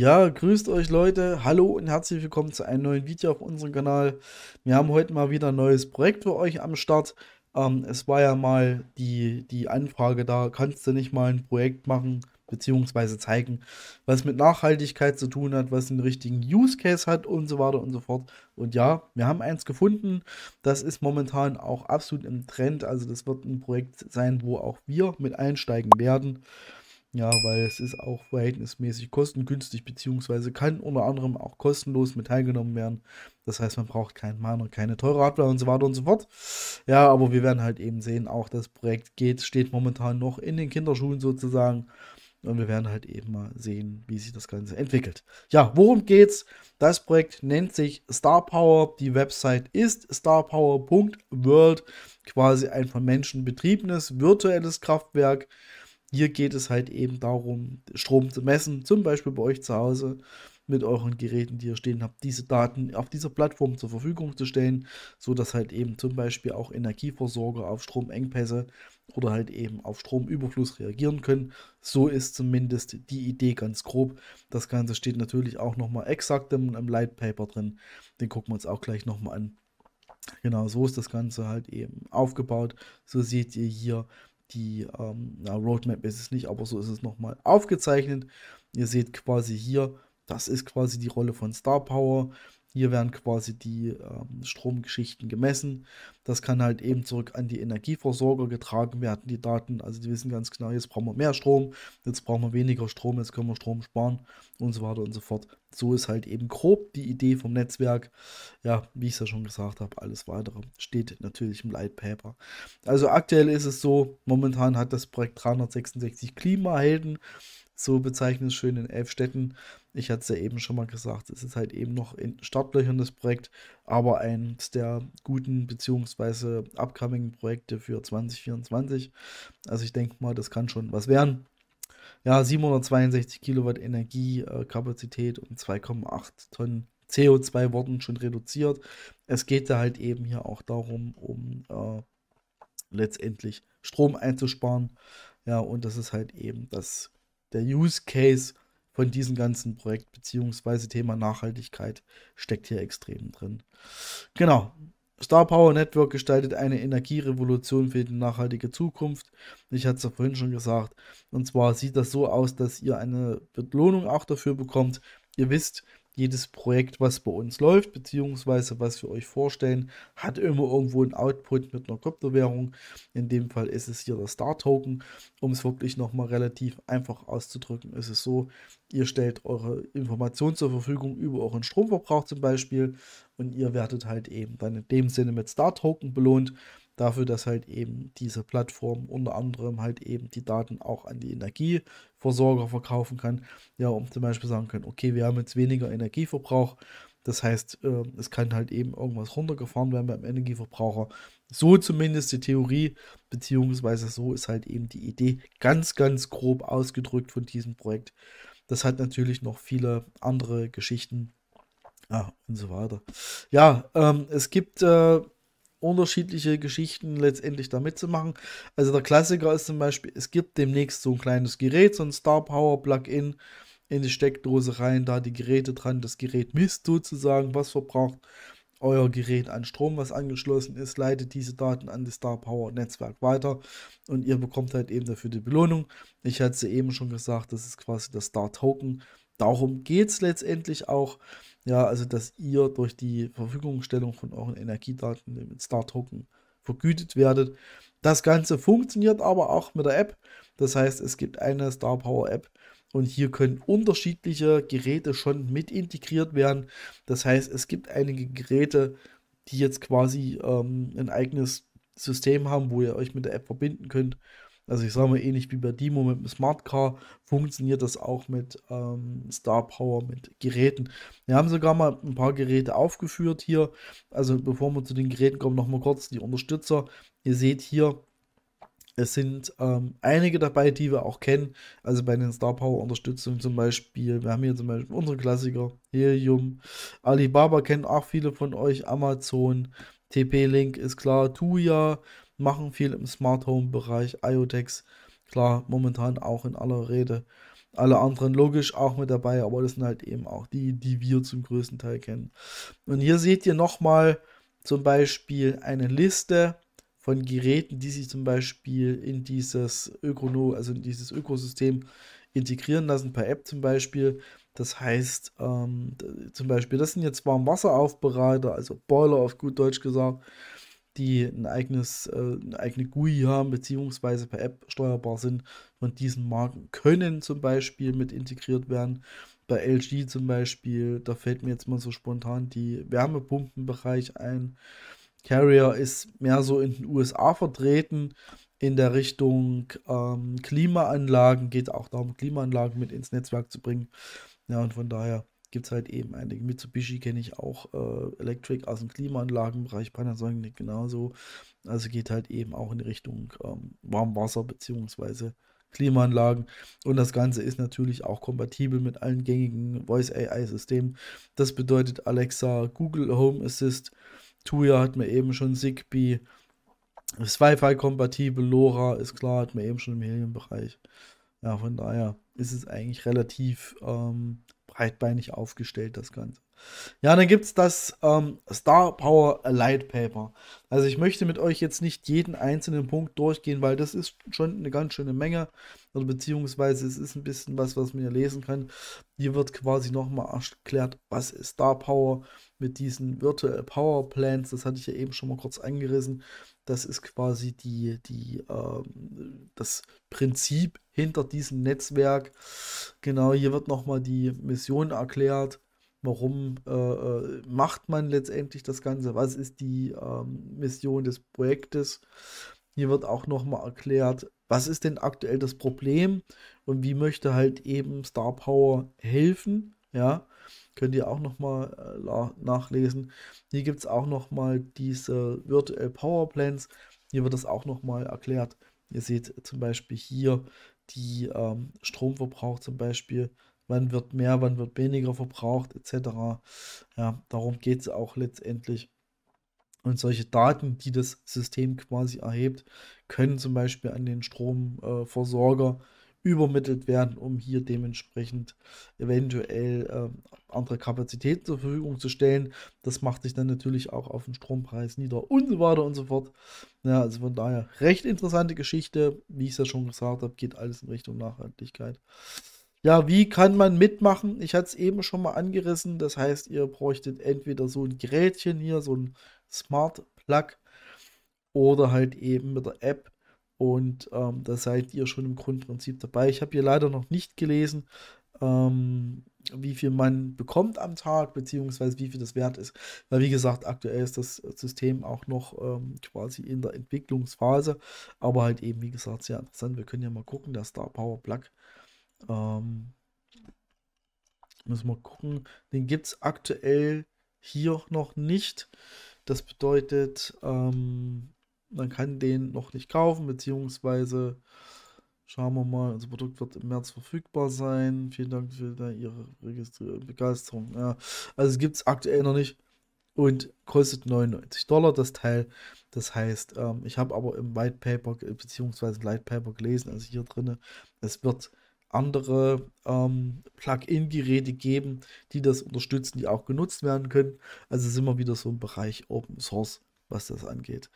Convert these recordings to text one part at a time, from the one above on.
Ja, grüßt euch Leute. Hallo und herzlich willkommen zu einem neuen Video auf unserem Kanal. Wir haben heute mal wieder ein neues Projekt für euch am Start. Ähm, es war ja mal die, die Anfrage da, kannst du nicht mal ein Projekt machen beziehungsweise zeigen, was mit Nachhaltigkeit zu tun hat, was den richtigen Use Case hat und so weiter und so fort. Und ja, wir haben eins gefunden, das ist momentan auch absolut im Trend. Also das wird ein Projekt sein, wo auch wir mit einsteigen werden. Ja, weil es ist auch verhältnismäßig kostengünstig, beziehungsweise kann unter anderem auch kostenlos mit teilgenommen werden. Das heißt, man braucht keinen Mana, keine teure Hardware und so weiter und so fort. Ja, aber wir werden halt eben sehen, auch das Projekt geht, steht momentan noch in den Kinderschuhen sozusagen. Und wir werden halt eben mal sehen, wie sich das Ganze entwickelt. Ja, worum geht's? Das Projekt nennt sich Star Power. Die Website ist starpower.world, quasi ein von Menschen betriebenes virtuelles Kraftwerk hier geht es halt eben darum, Strom zu messen, zum Beispiel bei euch zu Hause mit euren Geräten, die ihr stehen habt, diese Daten auf dieser Plattform zur Verfügung zu stellen, sodass halt eben zum Beispiel auch Energieversorger auf Stromengpässe oder halt eben auf Stromüberfluss reagieren können. So ist zumindest die Idee ganz grob. Das Ganze steht natürlich auch nochmal exakt im, im Lightpaper drin. Den gucken wir uns auch gleich nochmal an. Genau, so ist das Ganze halt eben aufgebaut. So seht ihr hier die ähm, na, Roadmap ist es nicht, aber so ist es nochmal aufgezeichnet. Ihr seht quasi hier, das ist quasi die Rolle von Star Power. Hier werden quasi die ähm, Stromgeschichten gemessen. Das kann halt eben zurück an die Energieversorger getragen werden, die Daten. Also die wissen ganz genau, jetzt brauchen wir mehr Strom, jetzt brauchen wir weniger Strom, jetzt können wir Strom sparen und so weiter und so fort. So ist halt eben grob die Idee vom Netzwerk. Ja, wie ich es ja schon gesagt habe, alles weitere steht natürlich im Lightpaper. Also aktuell ist es so, momentan hat das Projekt 366 Klimahelden so bezeichnet schön in elf Städten. Ich hatte es ja eben schon mal gesagt, es ist halt eben noch in Startlöchern das Projekt, aber eines der guten bzw. upcoming Projekte für 2024. Also ich denke mal, das kann schon was werden. Ja, 762 Kilowatt Energiekapazität und 2,8 Tonnen CO2 wurden schon reduziert. Es geht da halt eben hier auch darum, um äh, letztendlich Strom einzusparen. Ja, und das ist halt eben das der Use Case von diesem ganzen Projekt beziehungsweise Thema Nachhaltigkeit steckt hier extrem drin. Genau. Star Power Network gestaltet eine Energierevolution für die nachhaltige Zukunft. Ich hatte es ja vorhin schon gesagt. Und zwar sieht das so aus, dass ihr eine Belohnung auch dafür bekommt. Ihr wisst, jedes Projekt, was bei uns läuft, beziehungsweise was wir euch vorstellen, hat immer irgendwo einen Output mit einer Kryptowährung. In dem Fall ist es hier der Star-Token. Um es wirklich nochmal relativ einfach auszudrücken, ist es so, ihr stellt eure Informationen zur Verfügung über euren Stromverbrauch zum Beispiel und ihr werdet halt eben dann in dem Sinne mit Star-Token belohnt dafür, dass halt eben diese Plattform unter anderem halt eben die Daten auch an die Energieversorger verkaufen kann. Ja, um zum Beispiel sagen können, okay, wir haben jetzt weniger Energieverbrauch. Das heißt, äh, es kann halt eben irgendwas runtergefahren werden beim Energieverbraucher. So zumindest die Theorie, beziehungsweise so ist halt eben die Idee ganz, ganz grob ausgedrückt von diesem Projekt. Das hat natürlich noch viele andere Geschichten ah, und so weiter. Ja, ähm, es gibt äh, unterschiedliche Geschichten letztendlich da mitzumachen. Also der Klassiker ist zum Beispiel, es gibt demnächst so ein kleines Gerät, so ein Star Power Plugin in in die Steckdose rein, da die Geräte dran, das Gerät misst sozusagen, was verbraucht euer Gerät an Strom, was angeschlossen ist, leitet diese Daten an das Star Power Netzwerk weiter und ihr bekommt halt eben dafür die Belohnung. Ich hatte es eben schon gesagt, das ist quasi das Star Token. Darum geht es letztendlich auch. Ja, also dass ihr durch die Verfügungstellung von euren Energiedaten, mit Star-Token, vergütet werdet. Das Ganze funktioniert aber auch mit der App. Das heißt, es gibt eine Star Power App und hier können unterschiedliche Geräte schon mit integriert werden. Das heißt, es gibt einige Geräte, die jetzt quasi ähm, ein eigenes System haben, wo ihr euch mit der App verbinden könnt. Also ich sage mal, ähnlich wie bei Demo mit dem Smart Car funktioniert das auch mit ähm, Star Power, mit Geräten. Wir haben sogar mal ein paar Geräte aufgeführt hier. Also bevor wir zu den Geräten kommen, nochmal kurz die Unterstützer. Ihr seht hier, es sind ähm, einige dabei, die wir auch kennen. Also bei den Star Power Unterstützungen zum Beispiel. Wir haben hier zum Beispiel unsere Klassiker Helium. Alibaba kennen auch viele von euch. Amazon. TP-Link ist klar. Tuya machen viel im Smart Home Bereich, IoTex, klar, momentan auch in aller Rede. Alle anderen logisch auch mit dabei, aber das sind halt eben auch die, die wir zum größten Teil kennen. Und hier seht ihr nochmal zum Beispiel eine Liste von Geräten, die sich zum Beispiel in dieses Ökono, also in dieses Ökosystem integrieren lassen, per App zum Beispiel. Das heißt, ähm, zum Beispiel, das sind jetzt Warmwasseraufbereiter, also Boiler auf gut Deutsch gesagt die ein eigenes, äh, eine eigene GUI haben, beziehungsweise per App steuerbar sind, von diesen Marken können zum Beispiel mit integriert werden. Bei LG zum Beispiel, da fällt mir jetzt mal so spontan die Wärmepumpenbereich ein. Carrier ist mehr so in den USA vertreten, in der Richtung ähm, Klimaanlagen, geht auch darum, Klimaanlagen mit ins Netzwerk zu bringen. Ja, und von daher gibt es halt eben einige. Mitsubishi kenne ich auch, äh, Electric aus dem Klimaanlagenbereich, Panasonic genauso. Also geht halt eben auch in Richtung ähm, Warmwasser bzw. Klimaanlagen. Und das Ganze ist natürlich auch kompatibel mit allen gängigen Voice AI-Systemen. Das bedeutet Alexa, Google Home Assist, Tuya hat mir eben schon Zigbee, ist Wi-Fi-kompatibel, LoRa ist klar, hat mir eben schon im Helium-Bereich. Ja, von daher ist es eigentlich relativ ähm, breitbeinig aufgestellt, das Ganze. Ja, dann gibt es das ähm, Star Power Light Paper. Also ich möchte mit euch jetzt nicht jeden einzelnen Punkt durchgehen, weil das ist schon eine ganz schöne Menge. Oder beziehungsweise es ist ein bisschen was, was man hier lesen kann. Hier wird quasi nochmal erklärt, was ist Star Power mit diesen Virtual Power Plants. Das hatte ich ja eben schon mal kurz angerissen. Das ist quasi die, die, ähm, das Prinzip hinter diesem Netzwerk. Genau, hier wird nochmal die Mission erklärt. Warum äh, äh, macht man letztendlich das Ganze? Was ist die ähm, Mission des Projektes? Hier wird auch nochmal erklärt, was ist denn aktuell das Problem und wie möchte halt eben Star Power helfen? Ja, Könnt ihr auch nochmal äh, nachlesen. Hier gibt es auch nochmal diese Virtual Power Plans. Hier wird das auch nochmal erklärt. Ihr seht zum Beispiel hier die ähm, Stromverbrauch zum Beispiel. Wann wird mehr, wann wird weniger verbraucht etc. Ja, darum geht es auch letztendlich. Und solche Daten, die das System quasi erhebt, können zum Beispiel an den Stromversorger äh, übermittelt werden, um hier dementsprechend eventuell äh, andere Kapazitäten zur Verfügung zu stellen. Das macht sich dann natürlich auch auf den Strompreis nieder und so weiter und so fort. Ja, also von daher recht interessante Geschichte. Wie ich es ja schon gesagt habe, geht alles in Richtung Nachhaltigkeit. Ja, wie kann man mitmachen? Ich hatte es eben schon mal angerissen. Das heißt, ihr bräuchtet entweder so ein Gerätchen hier, so ein Smart Plug oder halt eben mit der App und ähm, da seid ihr schon im Grundprinzip dabei. Ich habe hier leider noch nicht gelesen, ähm, wie viel man bekommt am Tag, beziehungsweise wie viel das wert ist. Weil, wie gesagt, aktuell ist das System auch noch ähm, quasi in der Entwicklungsphase, aber halt eben, wie gesagt, sehr interessant. Wir können ja mal gucken, der Star Power Plug. Ähm, müssen wir gucken. Den gibt es aktuell hier noch nicht. Das bedeutet, ähm, man kann den noch nicht kaufen, beziehungsweise schauen wir mal, unser Produkt wird im März verfügbar sein. Vielen Dank für Ihre Begeisterung. Ja, also gibt es aktuell noch nicht und kostet 99 Dollar das Teil. Das heißt, ähm, ich habe aber im White Paper bzw. Light Paper gelesen, also hier drin, es wird andere ähm, Plugin-Geräte geben, die das unterstützen, die auch genutzt werden können. Also sind wir wieder so im Bereich Open Source, was das angeht.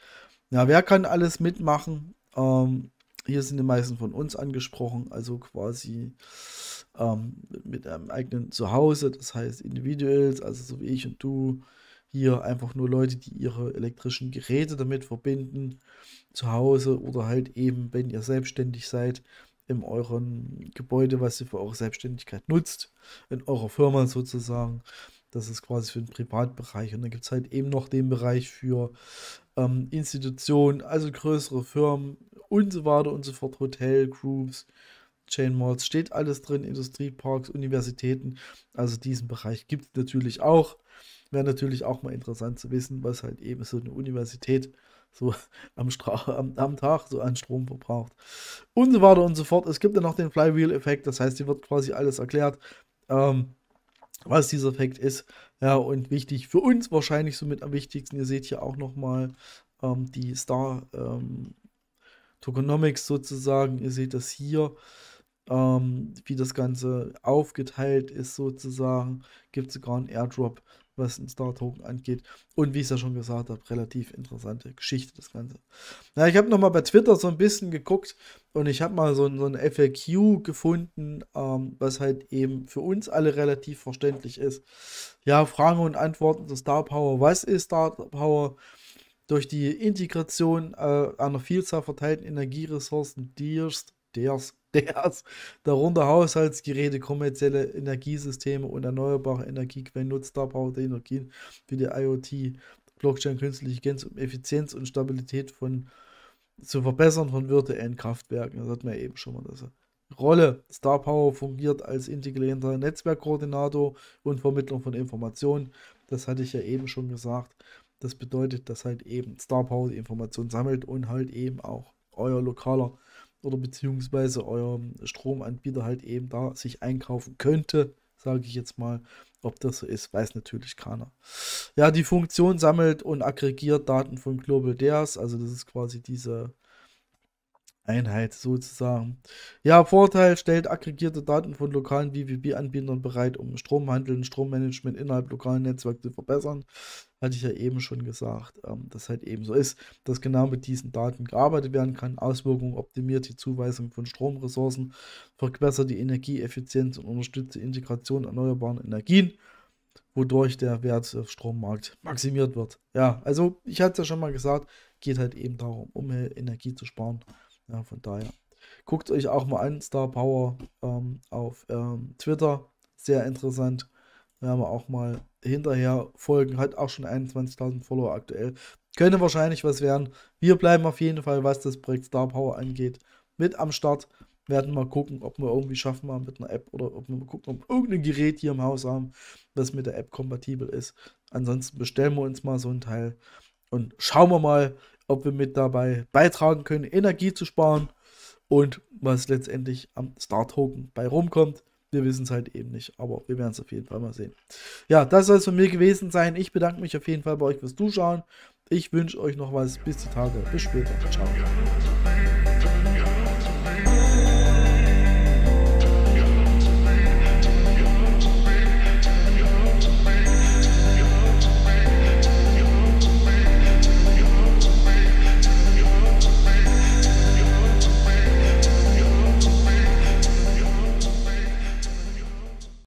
Ja, wer kann alles mitmachen? Ähm, hier sind die meisten von uns angesprochen, also quasi ähm, mit einem eigenen Zuhause, das heißt Individuals, also so wie ich und du. Hier einfach nur Leute, die ihre elektrischen Geräte damit verbinden, zu Hause oder halt eben, wenn ihr selbstständig seid, in eurem Gebäude, was ihr für eure Selbstständigkeit nutzt, in eurer Firma sozusagen. Das ist quasi für den Privatbereich. Und dann gibt es halt eben noch den Bereich für ähm, Institutionen, also größere Firmen und so weiter und so fort, Hotel, Groups, Chain Malls, steht alles drin, Industrieparks, Universitäten. Also diesen Bereich gibt es natürlich auch. Wäre natürlich auch mal interessant zu wissen, was halt eben so eine Universität so am, Stra am, am, Tag so an Strom verbraucht. Und so weiter und so fort. Es gibt dann noch den Flywheel-Effekt, das heißt, hier wird quasi alles erklärt. Ähm, was dieser Effekt ist. Ja, und wichtig für uns wahrscheinlich somit am wichtigsten, ihr seht hier auch nochmal ähm, die Star ähm, Tokenomics sozusagen. Ihr seht das hier, ähm, wie das Ganze aufgeteilt ist sozusagen. Gibt sogar einen Airdrop was den Star Token angeht. Und wie ich es ja schon gesagt habe, relativ interessante Geschichte das Ganze. Na, ich habe nochmal bei Twitter so ein bisschen geguckt und ich habe mal so, so ein FAQ gefunden, ähm, was halt eben für uns alle relativ verständlich ist. Ja, Fragen und Antworten zu Star Power. Was ist Star Power? Durch die Integration äh, einer Vielzahl verteilten Energieressourcen, DIRS, DIRS DRs, darunter Haushaltsgeräte, kommerzielle Energiesysteme und erneuerbare Energiequellen, nutzbare Energien wie die IoT, Blockchain, künstliche Intelligenz, um Effizienz und Stabilität von zu verbessern von virtuellen Kraftwerken. Das hat man ja eben schon mal. Das. Rolle. Star Power fungiert als integrierender Netzwerkkoordinator und Vermittlung von Informationen. Das hatte ich ja eben schon gesagt. Das bedeutet, dass halt eben Star Power die Informationen sammelt und halt eben auch euer lokaler oder beziehungsweise eurem Stromanbieter halt eben da sich einkaufen könnte, sage ich jetzt mal. Ob das so ist, weiß natürlich keiner. Ja, die Funktion sammelt und aggregiert Daten von Global Dares, also das ist quasi diese Einheit sozusagen. Ja, Vorteil stellt aggregierte Daten von lokalen VPB-Anbietern bereit, um Stromhandel und Strommanagement innerhalb lokalen Netzwerken zu verbessern hatte ich ja eben schon gesagt, ähm, dass halt eben so ist, dass genau mit diesen Daten gearbeitet werden kann. Auswirkungen optimiert die Zuweisung von Stromressourcen, verbessert die Energieeffizienz und unterstützt die Integration erneuerbarer Energien, wodurch der Wert auf Strommarkt maximiert wird. Ja, also ich hatte es ja schon mal gesagt, geht halt eben darum, um Energie zu sparen. Ja, von daher. Guckt euch auch mal an, Star Power ähm, auf ähm, Twitter. Sehr interessant. Wir haben auch mal hinterher folgen, hat auch schon 21.000 Follower aktuell. Könnte wahrscheinlich was werden. Wir bleiben auf jeden Fall, was das Projekt Star Power angeht, mit am Start. Werden mal gucken, ob wir irgendwie schaffen mal mit einer App oder ob wir mal gucken, ob irgendein Gerät hier im Haus haben, was mit der App kompatibel ist. Ansonsten bestellen wir uns mal so ein Teil und schauen wir mal, ob wir mit dabei beitragen können, Energie zu sparen und was letztendlich am Star Token bei rumkommt. Wir wissen es halt eben nicht, aber wir werden es auf jeden Fall mal sehen. Ja, das soll es von mir gewesen sein. Ich bedanke mich auf jeden Fall bei euch fürs Zuschauen. Ich wünsche euch noch was. Bis die Tage. Bis später. Ciao.